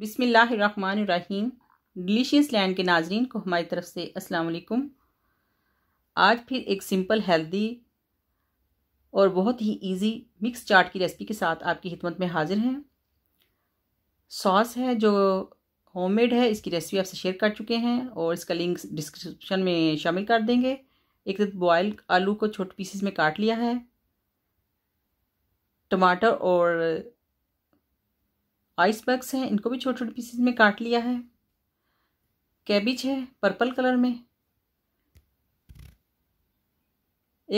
बिसमीम delicious land के नाजरन को हमारी तरफ से अस्सलाम वालेकुम आज फिर एक सिंपल हेल्दी और बहुत ही इजी मिक्स चाट की रेसिपी के साथ आपकी खिदमत में हाजिर हैं सॉस है जो होममेड है इसकी रेसिपी आपसे शेयर कर चुके हैं और इसका लिंक डिस्क्रिप्शन में शामिल कर देंगे एक बॉयल आलू को छोटे पीसेस में काट लिया है टमाटर और आइसबर्ग्स हैं इनको भी छोटे छोटे पीसेस में काट लिया है कैबिज है पर्पल कलर में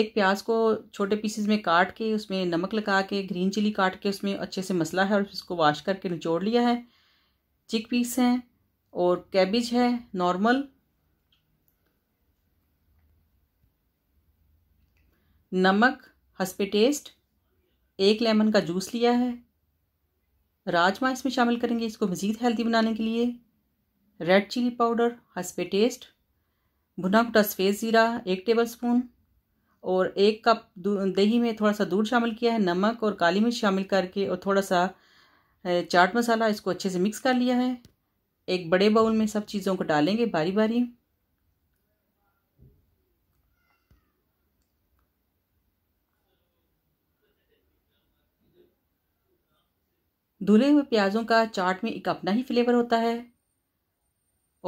एक प्याज को छोटे पीसेस में काट के उसमें नमक लगा के ग्रीन चिली काट के उसमें अच्छे से मसला है और उसको वाश करके निचोड़ लिया है चिक पीस हैं और कैबिज है नॉर्मल नमक हंसपे टेस्ट एक लेमन का जूस लिया है राजमा इसमें शामिल करेंगे इसको मज़ीद हेल्दी बनाने के लिए रेड चिली पाउडर हंसपे टेस्ट भुना कुटा सफ़ेद ज़ीरा एक टेबल स्पून और एक कप दही में थोड़ा सा दूध शामिल किया है नमक और काली मिर्च शामिल करके और थोड़ा सा चाट मसाला इसको अच्छे से मिक्स कर लिया है एक बड़े बाउल में सब चीज़ों को डालेंगे बारी बारी धुले हुए प्याज़ों का चाट में एक अपना ही फ्लेवर होता है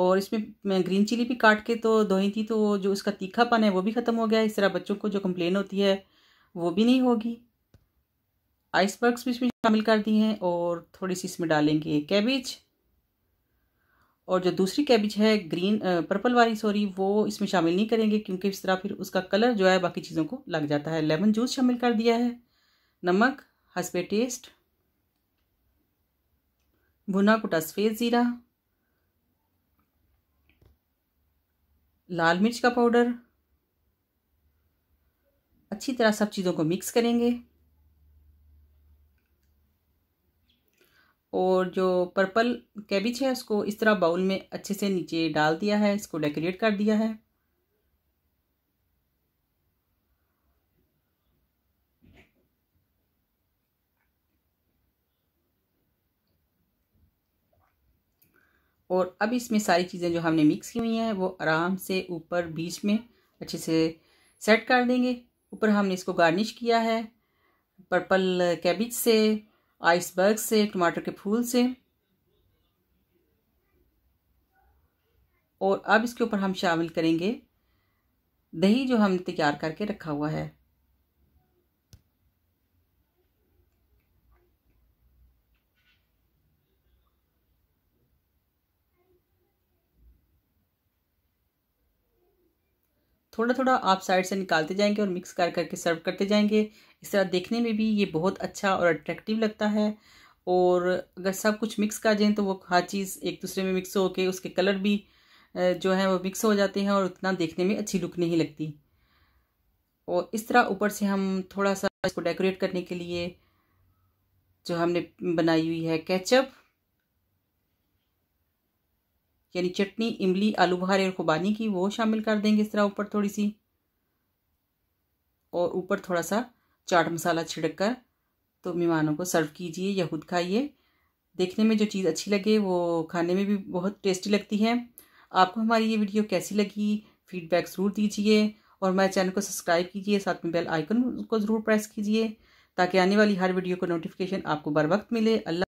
और इसमें ग्रीन चिली भी काट के तो धोई थी तो जो उसका तीखापन है वो भी ख़त्म हो गया इस तरह बच्चों को जो कंप्लेन होती है वो भी नहीं होगी आइसबर्ग्स भी इसमें शामिल कर दिए हैं और थोड़ी सी इसमें डालेंगे कैबिज और जो दूसरी कैबिज है ग्रीन पर्पल वाली सॉरी वो इसमें शामिल नहीं करेंगे क्योंकि इस तरह फिर उसका कलर जो है बाकी चीज़ों को लग जाता है लेमन जूस शामिल कर दिया है नमक हंसपे टेस्ट भुना कुटा सफ़ेद ज़ीरा लाल मिर्च का पाउडर अच्छी तरह सब चीज़ों को मिक्स करेंगे और जो पर्पल कैबिज है उसको इस तरह बाउल में अच्छे से नीचे डाल दिया है इसको डेकोरेट कर दिया है और अब इसमें सारी चीज़ें जो हमने मिक्स की हुई हैं वो आराम से ऊपर बीच में अच्छे से सेट कर देंगे ऊपर हमने इसको गार्निश किया है पर्पल कैबिज से आइसबर्ग से टमाटर के फूल से और अब इसके ऊपर हम शामिल करेंगे दही जो हमने तैयार करके रखा हुआ है थोड़ा थोड़ा आप साइड से निकालते जाएंगे और मिक्स कर करके सर्व करते जाएंगे इस तरह देखने में भी ये बहुत अच्छा और अट्रैक्टिव लगता है और अगर सब कुछ मिक्स कर दें तो वो हर चीज़ एक दूसरे में मिक्स हो के उसके कलर भी जो है वो मिक्स हो जाते हैं और उतना देखने में अच्छी लुक नहीं लगती और इस तरह ऊपर से हम थोड़ा सा इसको डेकोरेट करने के लिए जो हमने बनाई हुई है कैचअप यानी चटनी इमली आलू बहारे और खुबानी की वो शामिल कर देंगे इस तरह ऊपर थोड़ी सी और ऊपर थोड़ा सा चाट मसाला छिड़क कर तो मेहमानों को सर्व कीजिए या खुद खाइए देखने में जो चीज़ अच्छी लगे वो खाने में भी बहुत टेस्टी लगती है आपको हमारी ये वीडियो कैसी लगी फीडबैक ज़रूर दीजिए और हमारे चैनल को सब्सक्राइब कीजिए साथ में बेल आइकन को ज़रूर प्रेस कीजिए ताकि आने वाली हर वीडियो का नोटिफिकेशन आपको बर वक्त मिले अल्लाह